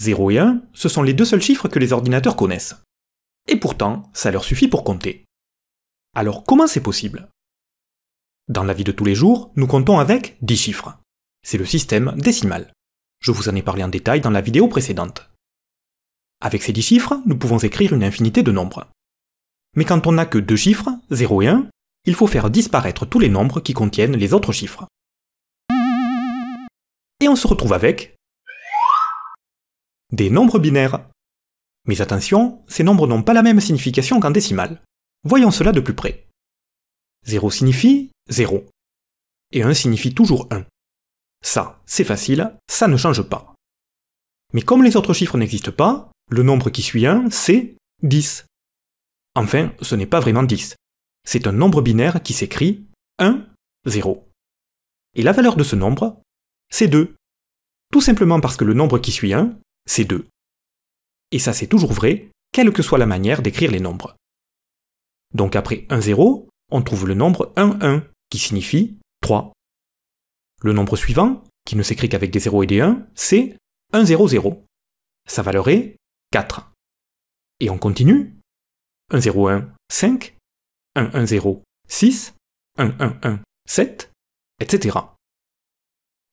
0 et 1, ce sont les deux seuls chiffres que les ordinateurs connaissent. Et pourtant, ça leur suffit pour compter. Alors comment c'est possible Dans la vie de tous les jours, nous comptons avec 10 chiffres. C'est le système décimal. Je vous en ai parlé en détail dans la vidéo précédente. Avec ces 10 chiffres, nous pouvons écrire une infinité de nombres. Mais quand on n'a que deux chiffres, 0 et 1, il faut faire disparaître tous les nombres qui contiennent les autres chiffres. Et on se retrouve avec des nombres binaires. Mais attention, ces nombres n'ont pas la même signification qu'en décimal. Voyons cela de plus près. 0 signifie 0. Et 1 signifie toujours 1. Ça, c'est facile, ça ne change pas. Mais comme les autres chiffres n'existent pas, le nombre qui suit 1, c'est 10. Enfin, ce n'est pas vraiment 10. C'est un nombre binaire qui s'écrit 1, 0. Et la valeur de ce nombre, c'est 2. Tout simplement parce que le nombre qui suit 1, c'est 2. Et ça c'est toujours vrai, quelle que soit la manière d'écrire les nombres. Donc après 1,0, on trouve le nombre 1,1, qui signifie 3. Le nombre suivant, qui ne s'écrit qu'avec des 0 et des 1, c'est 1,00. Sa valeur est 4. Et on continue. 1,01, 5. 1,10, 6. 1 7. Etc.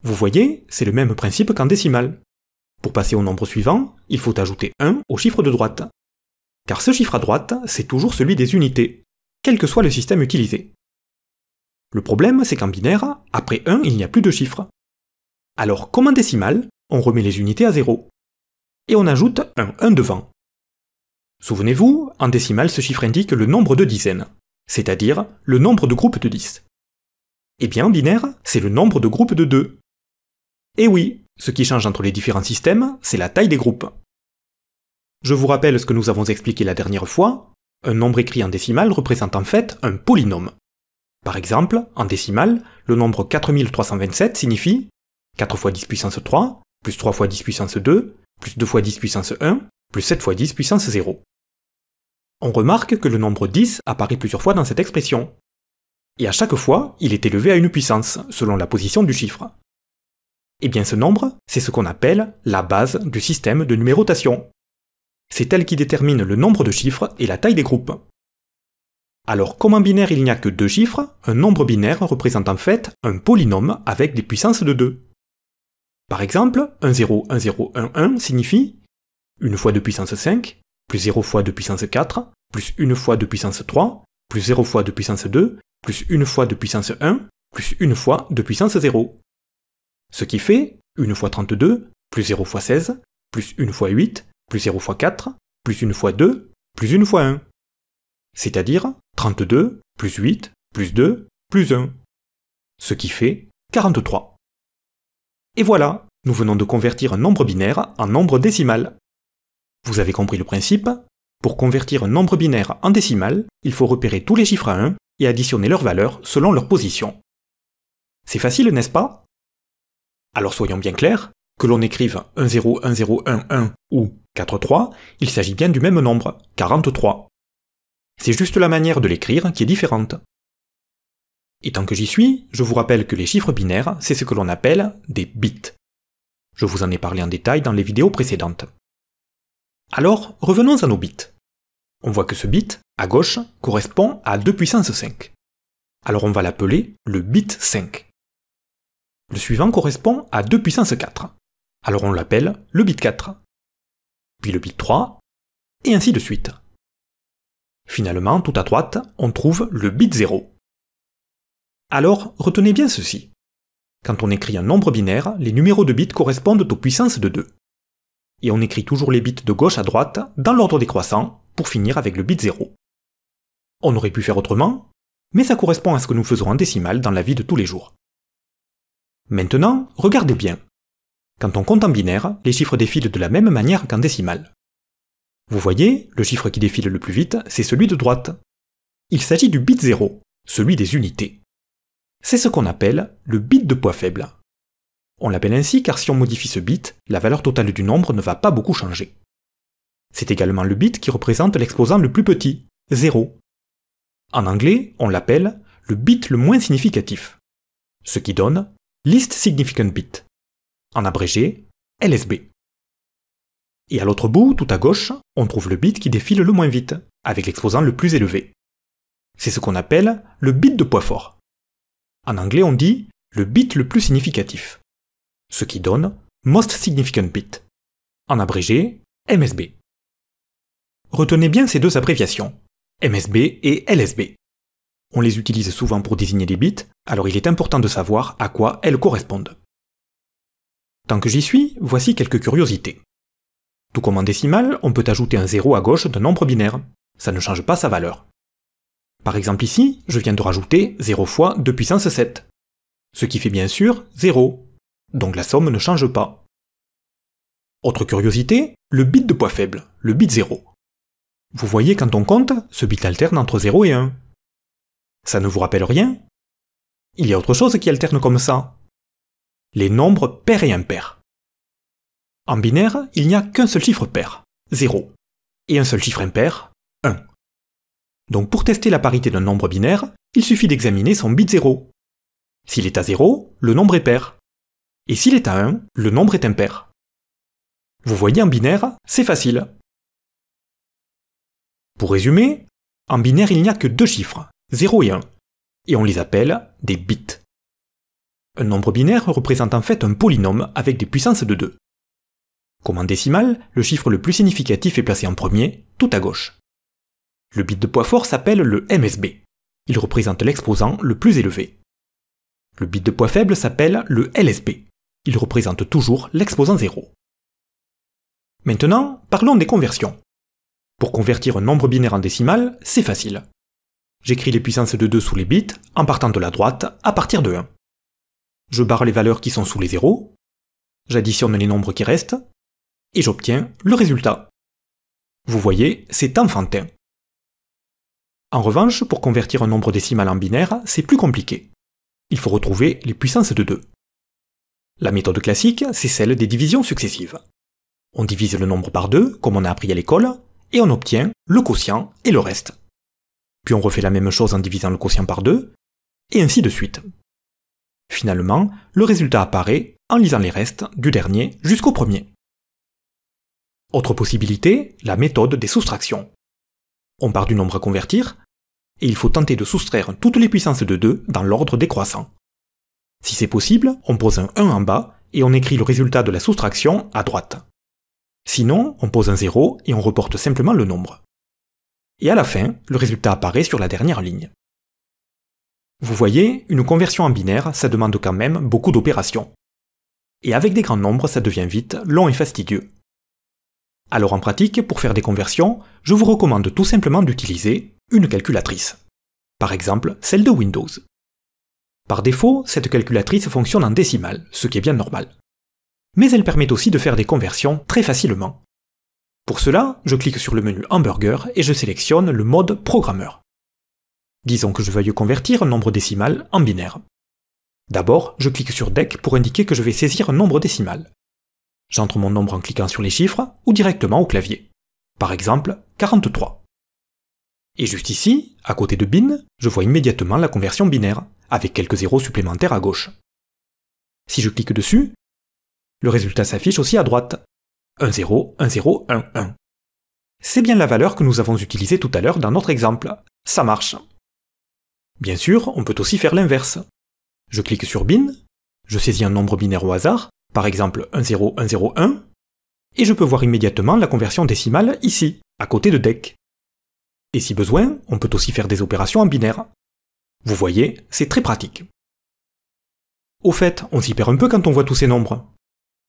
Vous voyez, c'est le même principe qu'en décimale. Pour passer au nombre suivant, il faut ajouter 1 au chiffre de droite. Car ce chiffre à droite, c'est toujours celui des unités, quel que soit le système utilisé. Le problème, c'est qu'en binaire, après 1, il n'y a plus de chiffre. Alors, comme en décimal, on remet les unités à 0. Et on ajoute un 1 devant. Souvenez-vous, en décimal, ce chiffre indique le nombre de dizaines, c'est-à-dire le nombre de groupes de 10. Eh bien, en binaire, c'est le nombre de groupes de 2. Et eh oui, ce qui change entre les différents systèmes, c'est la taille des groupes. Je vous rappelle ce que nous avons expliqué la dernière fois, un nombre écrit en décimal représente en fait un polynôme. Par exemple, en décimal, le nombre 4327 signifie 4 fois 10 puissance 3, plus 3 fois 10 puissance 2, plus 2 fois 10 puissance 1, plus 7 fois 10 puissance 0. On remarque que le nombre 10 apparaît plusieurs fois dans cette expression. Et à chaque fois, il est élevé à une puissance, selon la position du chiffre. Eh bien ce nombre, c'est ce qu'on appelle la base du système de numérotation. C'est elle qui détermine le nombre de chiffres et la taille des groupes. Alors comme en binaire il n'y a que deux chiffres, un nombre binaire représente en fait un polynôme avec des puissances de 2. Par exemple, 1 signifie 1 fois de puissance 5, plus 0 fois de puissance 4, plus 1 fois de puissance 3, plus 0 fois de puissance 2, plus 1 fois de puissance 1, plus 1 fois de puissance 0. Ce qui fait 1 fois 32, plus 0 fois 16, plus 1 fois 8, plus 0 fois 4, plus 1 fois 2, plus 1 fois 1. C'est-à-dire 32 plus 8 plus 2 plus 1. Ce qui fait 43. Et voilà, nous venons de convertir un nombre binaire en nombre décimal. Vous avez compris le principe Pour convertir un nombre binaire en décimal, il faut repérer tous les chiffres à 1 et additionner leurs valeurs selon leur position. C'est facile, n'est-ce pas alors soyons bien clairs, que l'on écrive 101011 ou 43, il s'agit bien du même nombre, 43. C'est juste la manière de l'écrire qui est différente. Et tant que j'y suis, je vous rappelle que les chiffres binaires, c'est ce que l'on appelle des bits. Je vous en ai parlé en détail dans les vidéos précédentes. Alors, revenons à nos bits. On voit que ce bit, à gauche, correspond à 2 puissance 5. Alors on va l'appeler le bit 5. Le suivant correspond à 2 puissance 4. Alors on l'appelle le bit 4, puis le bit 3, et ainsi de suite. Finalement, tout à droite, on trouve le bit 0. Alors, retenez bien ceci. Quand on écrit un nombre binaire, les numéros de bits correspondent aux puissances de 2. Et on écrit toujours les bits de gauche à droite dans l'ordre décroissant pour finir avec le bit 0. On aurait pu faire autrement, mais ça correspond à ce que nous faisons en décimal dans la vie de tous les jours. Maintenant, regardez bien. Quand on compte en binaire, les chiffres défilent de la même manière qu'en décimal. Vous voyez, le chiffre qui défile le plus vite, c'est celui de droite. Il s'agit du bit 0, celui des unités. C'est ce qu'on appelle le bit de poids faible. On l'appelle ainsi car si on modifie ce bit, la valeur totale du nombre ne va pas beaucoup changer. C'est également le bit qui représente l'exposant le plus petit, 0. En anglais, on l'appelle le bit le moins significatif, ce qui donne List Significant Bit, en abrégé LSB. Et à l'autre bout, tout à gauche, on trouve le bit qui défile le moins vite, avec l'exposant le plus élevé. C'est ce qu'on appelle le bit de poids fort. En anglais, on dit le bit le plus significatif, ce qui donne Most Significant Bit, en abrégé MSB. Retenez bien ces deux abréviations, MSB et LSB. On les utilise souvent pour désigner des bits, alors il est important de savoir à quoi elles correspondent. Tant que j'y suis, voici quelques curiosités. Tout comme en décimal, on peut ajouter un 0 à gauche d'un nombre binaire. Ça ne change pas sa valeur. Par exemple ici, je viens de rajouter 0 fois 2 puissance 7. Ce qui fait bien sûr 0. Donc la somme ne change pas. Autre curiosité, le bit de poids faible, le bit 0. Vous voyez quand on compte, ce bit alterne entre 0 et 1. Ça ne vous rappelle rien Il y a autre chose qui alterne comme ça. Les nombres pairs et impairs. En binaire, il n'y a qu'un seul chiffre pair, 0, et un seul chiffre impair, 1. Donc pour tester la parité d'un nombre binaire, il suffit d'examiner son bit 0. S'il est à 0, le nombre est pair. Et s'il est à 1, le nombre est impair. Vous voyez en binaire, c'est facile. Pour résumer, en binaire il n'y a que deux chiffres, 0 et 1, et on les appelle des bits. Un nombre binaire représente en fait un polynôme avec des puissances de 2. Comme en décimal, le chiffre le plus significatif est placé en premier, tout à gauche. Le bit de poids fort s'appelle le MSB. Il représente l'exposant le plus élevé. Le bit de poids faible s'appelle le LSB. Il représente toujours l'exposant 0. Maintenant, parlons des conversions. Pour convertir un nombre binaire en décimal, c'est facile. J'écris les puissances de 2 sous les bits, en partant de la droite, à partir de 1. Je barre les valeurs qui sont sous les 0, j'additionne les nombres qui restent, et j'obtiens le résultat. Vous voyez, c'est enfantin. En revanche, pour convertir un nombre décimal en binaire, c'est plus compliqué. Il faut retrouver les puissances de 2. La méthode classique, c'est celle des divisions successives. On divise le nombre par 2, comme on a appris à l'école, et on obtient le quotient et le reste puis on refait la même chose en divisant le quotient par 2, et ainsi de suite. Finalement, le résultat apparaît en lisant les restes du dernier jusqu'au premier. Autre possibilité, la méthode des soustractions. On part du nombre à convertir, et il faut tenter de soustraire toutes les puissances de 2 dans l'ordre décroissant. Si c'est possible, on pose un 1 en bas et on écrit le résultat de la soustraction à droite. Sinon, on pose un 0 et on reporte simplement le nombre et à la fin, le résultat apparaît sur la dernière ligne. Vous voyez, une conversion en binaire, ça demande quand même beaucoup d'opérations. Et avec des grands nombres, ça devient vite long et fastidieux. Alors en pratique, pour faire des conversions, je vous recommande tout simplement d'utiliser une calculatrice. Par exemple, celle de Windows. Par défaut, cette calculatrice fonctionne en décimale, ce qui est bien normal. Mais elle permet aussi de faire des conversions très facilement. Pour cela, je clique sur le menu hamburger et je sélectionne le mode programmeur. Disons que je veuille convertir un nombre décimal en binaire. D'abord, je clique sur DEC pour indiquer que je vais saisir un nombre décimal. J'entre mon nombre en cliquant sur les chiffres ou directement au clavier. Par exemple, 43. Et juste ici, à côté de bin, je vois immédiatement la conversion binaire, avec quelques zéros supplémentaires à gauche. Si je clique dessus, le résultat s'affiche aussi à droite, 1-0, 1-0, 1-1. C'est bien la valeur que nous avons utilisée tout à l'heure dans notre exemple. Ça marche. Bien sûr, on peut aussi faire l'inverse. Je clique sur bin, je saisis un nombre binaire au hasard, par exemple 1, et je peux voir immédiatement la conversion décimale ici, à côté de DEC. Et si besoin, on peut aussi faire des opérations en binaire. Vous voyez, c'est très pratique. Au fait, on s'y perd un peu quand on voit tous ces nombres.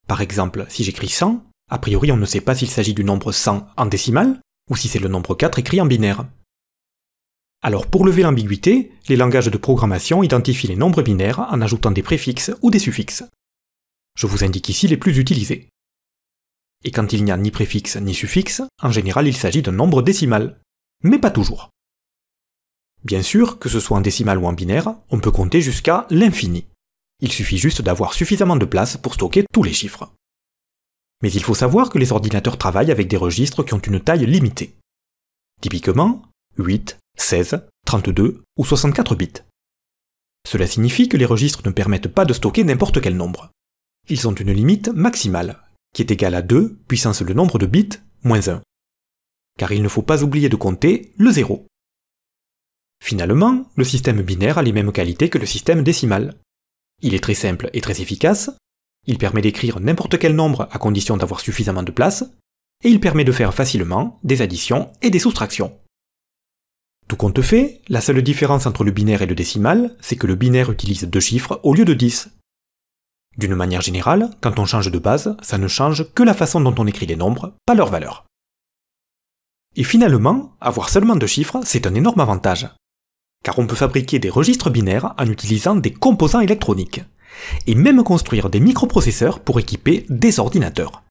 Par exemple, si j'écris 100, a priori, on ne sait pas s'il s'agit du nombre 100 en décimal ou si c'est le nombre 4 écrit en binaire. Alors pour lever l'ambiguïté, les langages de programmation identifient les nombres binaires en ajoutant des préfixes ou des suffixes. Je vous indique ici les plus utilisés. Et quand il n'y a ni préfixe ni suffixe, en général il s'agit d'un nombre décimal. Mais pas toujours. Bien sûr, que ce soit en décimal ou en binaire, on peut compter jusqu'à l'infini. Il suffit juste d'avoir suffisamment de place pour stocker tous les chiffres. Mais il faut savoir que les ordinateurs travaillent avec des registres qui ont une taille limitée. Typiquement, 8, 16, 32 ou 64 bits. Cela signifie que les registres ne permettent pas de stocker n'importe quel nombre. Ils ont une limite maximale, qui est égale à 2 puissance le nombre de bits moins 1. Car il ne faut pas oublier de compter le 0. Finalement, le système binaire a les mêmes qualités que le système décimal. Il est très simple et très efficace, il permet d'écrire n'importe quel nombre à condition d'avoir suffisamment de place, et il permet de faire facilement des additions et des soustractions. Tout compte fait, la seule différence entre le binaire et le décimal, c'est que le binaire utilise deux chiffres au lieu de 10. D'une manière générale, quand on change de base, ça ne change que la façon dont on écrit les nombres, pas leur valeur. Et finalement, avoir seulement deux chiffres, c'est un énorme avantage. Car on peut fabriquer des registres binaires en utilisant des composants électroniques et même construire des microprocesseurs pour équiper des ordinateurs.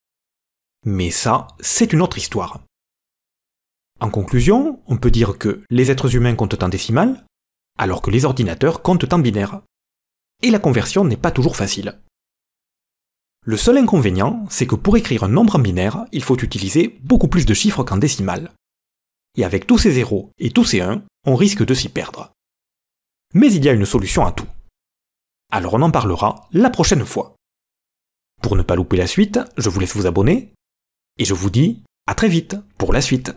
Mais ça, c'est une autre histoire. En conclusion, on peut dire que les êtres humains comptent en décimales, alors que les ordinateurs comptent en binaire. Et la conversion n'est pas toujours facile. Le seul inconvénient, c'est que pour écrire un nombre en binaire, il faut utiliser beaucoup plus de chiffres qu'en décimales. Et avec tous ces zéros et tous ces 1, on risque de s'y perdre. Mais il y a une solution à tout. Alors on en parlera la prochaine fois. Pour ne pas louper la suite, je vous laisse vous abonner, et je vous dis à très vite pour la suite.